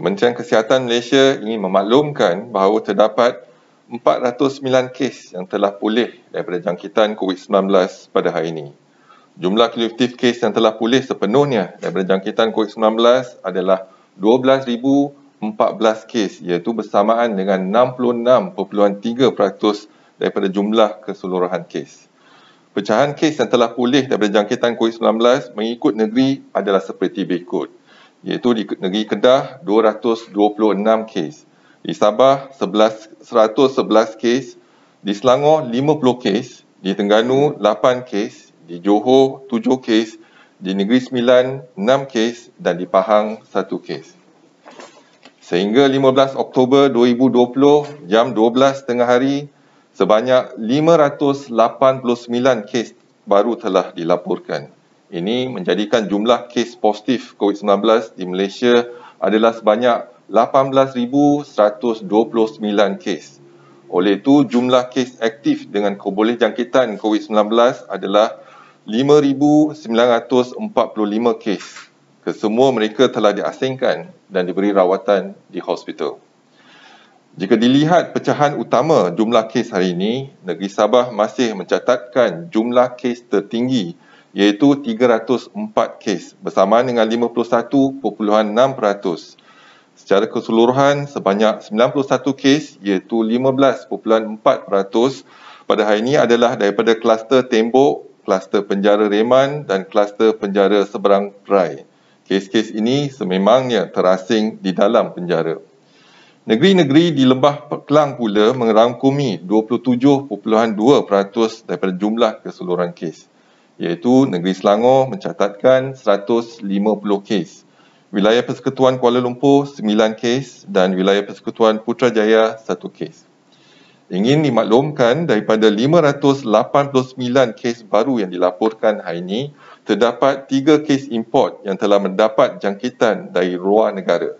Kementerian Kesihatan Malaysia ingin memaklumkan bahawa terdapat 409 kes yang telah pulih daripada jangkitan COVID-19 pada hari ini. Jumlah kumulatif kes yang telah pulih sepenuhnya daripada jangkitan COVID-19 adalah 12,014 kes iaitu bersamaan dengan 66.3% daripada jumlah keseluruhan kes. Pecahan kes yang telah pulih daripada jangkitan COVID-19 mengikut negeri adalah seperti berikut iaitu di negeri Kedah 226 kes, di Sabah 11, 111 kes, di Selangor 50 kes, di Tengganu 8 kes, di Johor 7 kes, di Negeri Sembilan 6 kes dan di Pahang 1 kes. Sehingga 15 Oktober 2020 jam 12 tengah hari, sebanyak 589 kes baru telah dilaporkan ini menjadikan jumlah kes positif COVID-19 di Malaysia adalah sebanyak 18,129 kes. Oleh itu, jumlah kes aktif dengan keboleh jangkitan COVID-19 adalah 5,945 kes. Kesemua mereka telah diasingkan dan diberi rawatan di hospital. Jika dilihat pecahan utama jumlah kes hari ini, negeri Sabah masih mencatatkan jumlah kes tertinggi iaitu 304 kes bersamaan dengan 51.6%. Secara keseluruhan sebanyak 91 kes iaitu 15.4% pada hari ini adalah daripada kluster Tembok, kluster penjara Reman dan kluster penjara Seberang Perai. Kes-kes ini sememangnya terasing di dalam penjara. Negeri-negeri di Lembah Kelang pula merangkumi 27.2% daripada jumlah keseluruhan kes iaitu negeri Selangor mencatatkan 150 kes. Wilayah Persekutuan Kuala Lumpur 9 kes dan wilayah Persekutuan Putrajaya 1 kes. Ingin dimaklumkan daripada 589 kes baru yang dilaporkan hari ini, terdapat 3 kes import yang telah mendapat jangkitan dari luar negara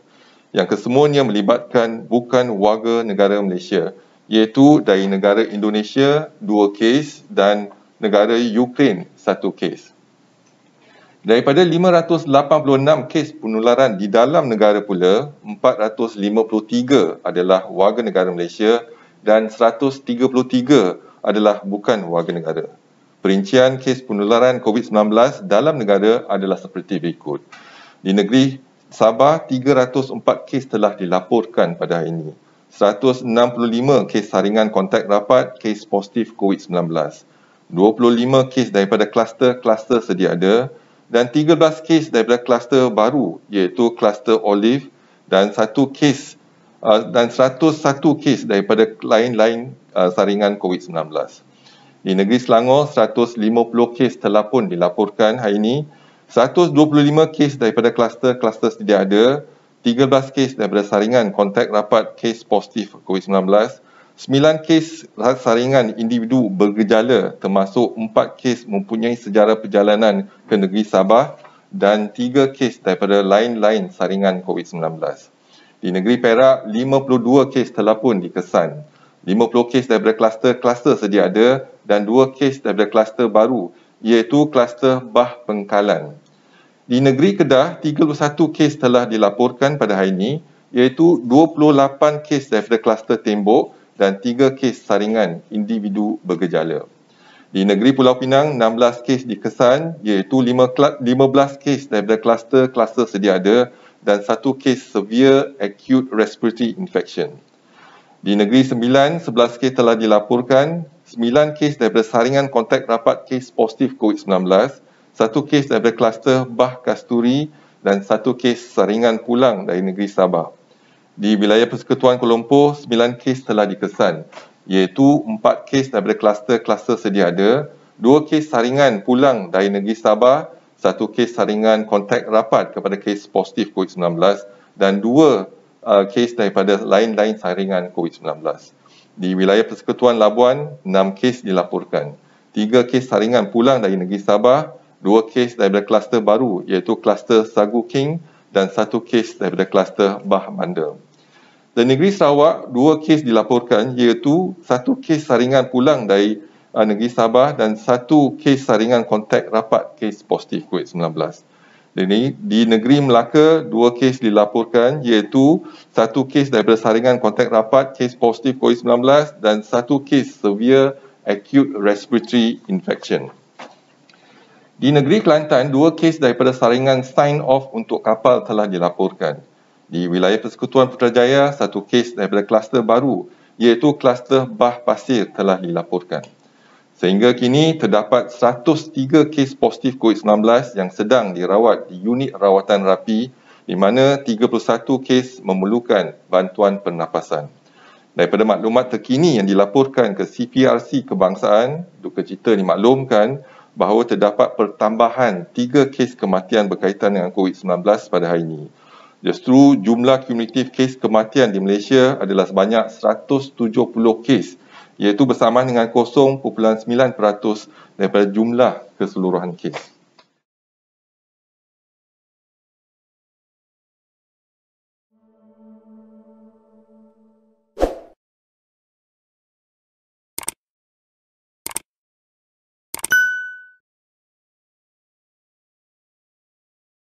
yang kesemuanya melibatkan bukan warga negara Malaysia iaitu dari negara Indonesia 2 kes dan negara Ukraine satu kes. Daripada 586 kes penularan di dalam negara pula, 453 adalah warga negara Malaysia dan 133 adalah bukan warga negara. Perincian kes penularan COVID-19 dalam negara adalah seperti berikut. Di negeri Sabah, 304 kes telah dilaporkan pada hari ini. 165 kes saringan kontak rapat, kes positif COVID-19. 25 kes daripada kluster-kluster sedia ada dan 13 kes daripada kluster baru iaitu kluster Olive dan satu kes uh, dan 101 kes daripada lain-lain uh, saringan COVID-19. Di negeri Selangor 150 kes telah pun dilaporkan hari ini. 125 kes daripada kluster-kluster sedia ada, 13 kes daripada saringan kontak rapat kes positif COVID-19 Sembilan kes saringan individu bergejala termasuk empat kes mempunyai sejarah perjalanan ke negeri Sabah dan tiga kes daripada lain-lain saringan COVID-19. Di negeri Perak, 52 kes telah pun dikesan. 50 kes daripada kluster-kluster sedia ada dan dua kes daripada kluster baru iaitu kluster Bah Pengkalan. Di negeri Kedah, 31 kes telah dilaporkan pada hari ini iaitu 28 kes daripada kluster Tembok dan 3 kes saringan individu bergejala. Di negeri Pulau Pinang, 16 kes dikesan iaitu 15 kes daripada kluster-kluster sedia ada dan satu kes severe acute respiratory infection. Di negeri Sembilan, 11 kes telah dilaporkan, 9 kes daripada saringan kontak rapat kes positif COVID-19, satu kes daripada kluster Bah Kasturi dan satu kes saringan pulang dari negeri Sabah. Di wilayah Persekutuan Kuala Lumpur, 9 kes telah dikesan iaitu 4 kes daripada kluster-kluster sedia ada, 2 kes saringan pulang dari negeri Sabah, 1 kes saringan kontak rapat kepada kes positif COVID-19 dan 2 uh, kes daripada lain-lain saringan COVID-19. Di wilayah Persekutuan Labuan, 6 kes dilaporkan. 3 kes saringan pulang dari negeri Sabah, 2 kes daripada kluster baru iaitu kluster Sagu King dan satu kes daripada kluster Bah Mandal. Dan negeri Sarawak, dua kes dilaporkan iaitu satu kes saringan pulang dari uh, negeri Sabah dan satu kes saringan kontak rapat kes positif COVID-19. Ini di negeri Melaka, dua kes dilaporkan iaitu satu kes daripada saringan kontak rapat kes positif COVID-19 dan satu kes severe acute respiratory infection. Di negeri Kelantan, dua kes daripada saringan sign-off untuk kapal telah dilaporkan. Di wilayah Persekutuan Putrajaya, satu kes daripada kluster baru iaitu kluster Bah Pasir telah dilaporkan. Sehingga kini terdapat 103 kes positif COVID-19 yang sedang dirawat di unit rawatan rapi di mana 31 kes memerlukan bantuan pernafasan. Daripada maklumat terkini yang dilaporkan ke CPRC Kebangsaan, Duka Cita dimaklumkan bahawa terdapat pertambahan 3 kes kematian berkaitan dengan COVID-19 pada hari ini. Justru jumlah kumulatif kes kematian di Malaysia adalah sebanyak 170 kes iaitu bersamaan dengan 0.9% daripada jumlah keseluruhan kes.